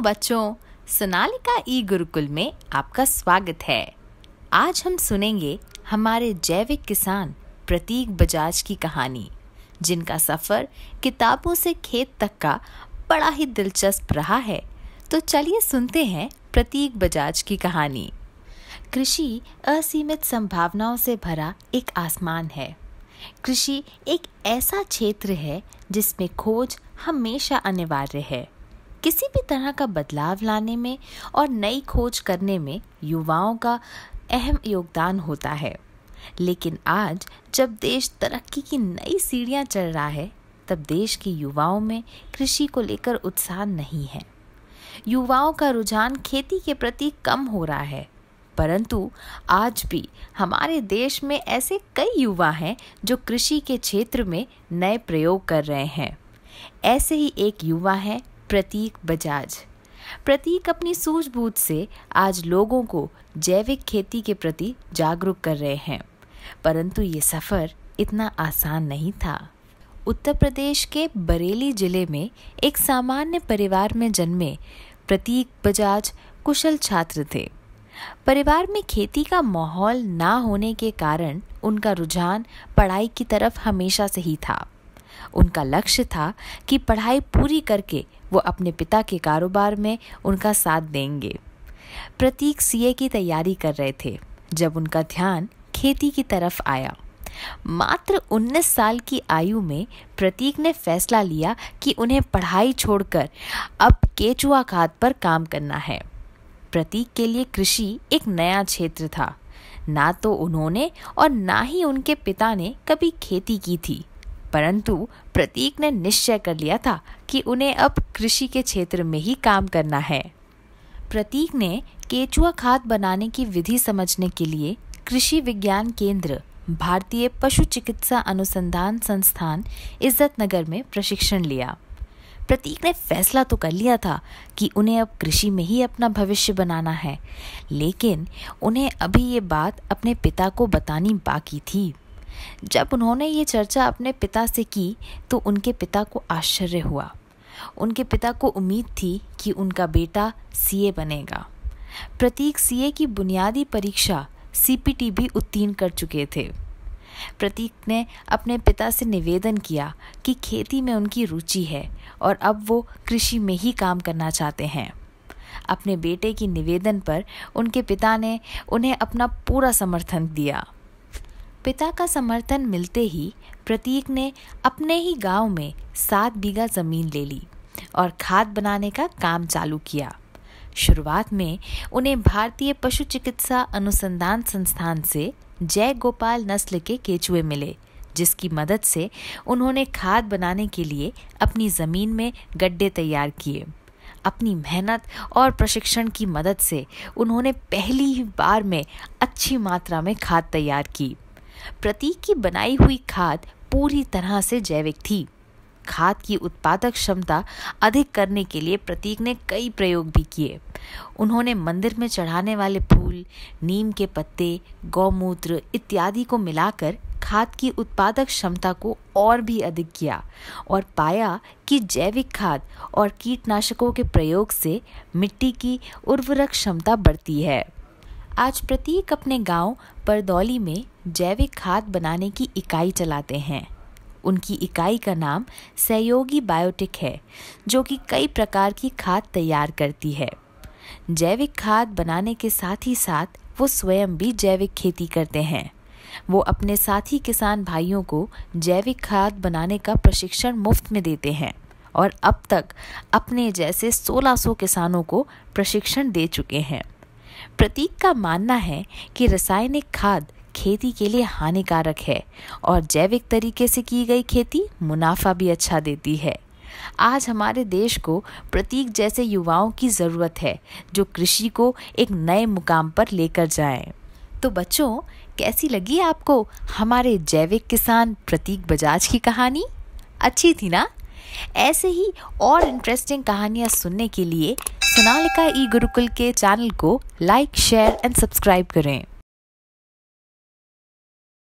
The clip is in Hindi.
तो बच्चों सोनालिका ई गुरुकुल में आपका स्वागत है आज हम सुनेंगे हमारे जैविक किसान प्रतीक बजाज की कहानी जिनका सफ़र किताबों से खेत तक का बड़ा ही दिलचस्प रहा है तो चलिए सुनते हैं प्रतीक बजाज की कहानी कृषि असीमित संभावनाओं से भरा एक आसमान है कृषि एक ऐसा क्षेत्र है जिसमें खोज हमेशा अनिवार्य है किसी भी तरह का बदलाव लाने में और नई खोज करने में युवाओं का अहम योगदान होता है लेकिन आज जब देश तरक्की की नई सीढ़ियां चढ़ रहा है तब देश के युवाओं में कृषि को लेकर उत्साह नहीं है युवाओं का रुझान खेती के प्रति कम हो रहा है परंतु आज भी हमारे देश में ऐसे कई युवा हैं जो कृषि के क्षेत्र में नए प्रयोग कर रहे हैं ऐसे ही एक युवा है प्रतीक बजाज प्रतीक अपनी सूझबूझ से आज लोगों को जैविक खेती के प्रति जागरूक कर रहे हैं परंतु ये सफ़र इतना आसान नहीं था उत्तर प्रदेश के बरेली जिले में एक सामान्य परिवार में जन्मे प्रतीक बजाज कुशल छात्र थे परिवार में खेती का माहौल ना होने के कारण उनका रुझान पढ़ाई की तरफ हमेशा से ही था उनका लक्ष्य था कि पढ़ाई पूरी करके वो अपने पिता के कारोबार में उनका साथ देंगे प्रतीक सीए की तैयारी कर रहे थे जब उनका ध्यान खेती की तरफ आया मात्र 19 साल की आयु में प्रतीक ने फैसला लिया कि उन्हें पढ़ाई छोड़कर अब केचुआ खाद पर काम करना है प्रतीक के लिए कृषि एक नया क्षेत्र था ना तो उन्होंने और ना ही उनके पिता ने कभी खेती की थी परंतु प्रतीक ने निश्चय कर लिया था कि उन्हें अब कृषि के क्षेत्र में ही काम करना है प्रतीक ने केचुआ खाद बनाने की विधि समझने के लिए कृषि विज्ञान केंद्र भारतीय पशु चिकित्सा अनुसंधान संस्थान इज्जत नगर में प्रशिक्षण लिया प्रतीक ने फैसला तो कर लिया था कि उन्हें अब कृषि में ही अपना भविष्य बनाना है लेकिन उन्हें अभी ये बात अपने पिता को बतानी बाकी थी जब उन्होंने ये चर्चा अपने पिता से की तो उनके पिता को आश्चर्य हुआ उनके पिता को उम्मीद थी कि उनका बेटा सीए बनेगा प्रतीक सीए की बुनियादी परीक्षा सीपीटी भी उत्तीर्ण कर चुके थे प्रतीक ने अपने पिता से निवेदन किया कि खेती में उनकी रुचि है और अब वो कृषि में ही काम करना चाहते हैं अपने बेटे की निवेदन पर उनके पिता ने उन्हें अपना पूरा समर्थन दिया पिता का समर्थन मिलते ही प्रतीक ने अपने ही गांव में सात बीघा ज़मीन ले ली और खाद बनाने का काम चालू किया शुरुआत में उन्हें भारतीय पशु चिकित्सा अनुसंधान संस्थान से जय गोपाल नस्ल के केचुए मिले जिसकी मदद से उन्होंने खाद बनाने के लिए अपनी ज़मीन में गड्ढे तैयार किए अपनी मेहनत और प्रशिक्षण की मदद से उन्होंने पहली ही बार में अच्छी मात्रा में खाद तैयार की प्रतीक की बनाई हुई खाद पूरी तरह से जैविक थी खाद की उत्पादक क्षमता अधिक करने के लिए प्रतीक ने कई प्रयोग भी किए उन्होंने मंदिर में चढ़ाने वाले फूल नीम के पत्ते गौमूत्र इत्यादि को मिलाकर खाद की उत्पादक क्षमता को और भी अधिक किया और पाया कि जैविक खाद और कीटनाशकों के प्रयोग से मिट्टी की उर्वरक क्षमता बढ़ती है आज प्रतीक अपने गांव परदौली में जैविक खाद बनाने की इकाई चलाते हैं उनकी इकाई का नाम सहयोगी बायोटिक है जो कि कई प्रकार की खाद तैयार करती है जैविक खाद बनाने के साथ ही साथ वो स्वयं भी जैविक खेती करते हैं वो अपने साथी किसान भाइयों को जैविक खाद बनाने का प्रशिक्षण मुफ्त में देते हैं और अब तक अपने जैसे 1600 किसानों को प्रशिक्षण दे चुके हैं प्रतीक का मानना है कि रासायनिक खाद खेती के लिए हानिकारक है और जैविक तरीके से की गई खेती मुनाफा भी अच्छा देती है आज हमारे देश को प्रतीक जैसे युवाओं की ज़रूरत है जो कृषि को एक नए मुकाम पर लेकर जाएं। तो बच्चों कैसी लगी आपको हमारे जैविक किसान प्रतीक बजाज की कहानी अच्छी थी ना ऐसे ही और इंटरेस्टिंग कहानियाँ सुनने के लिए सोनालिका ई गुरुकुल के चैनल को लाइक शेयर एंड सब्सक्राइब करें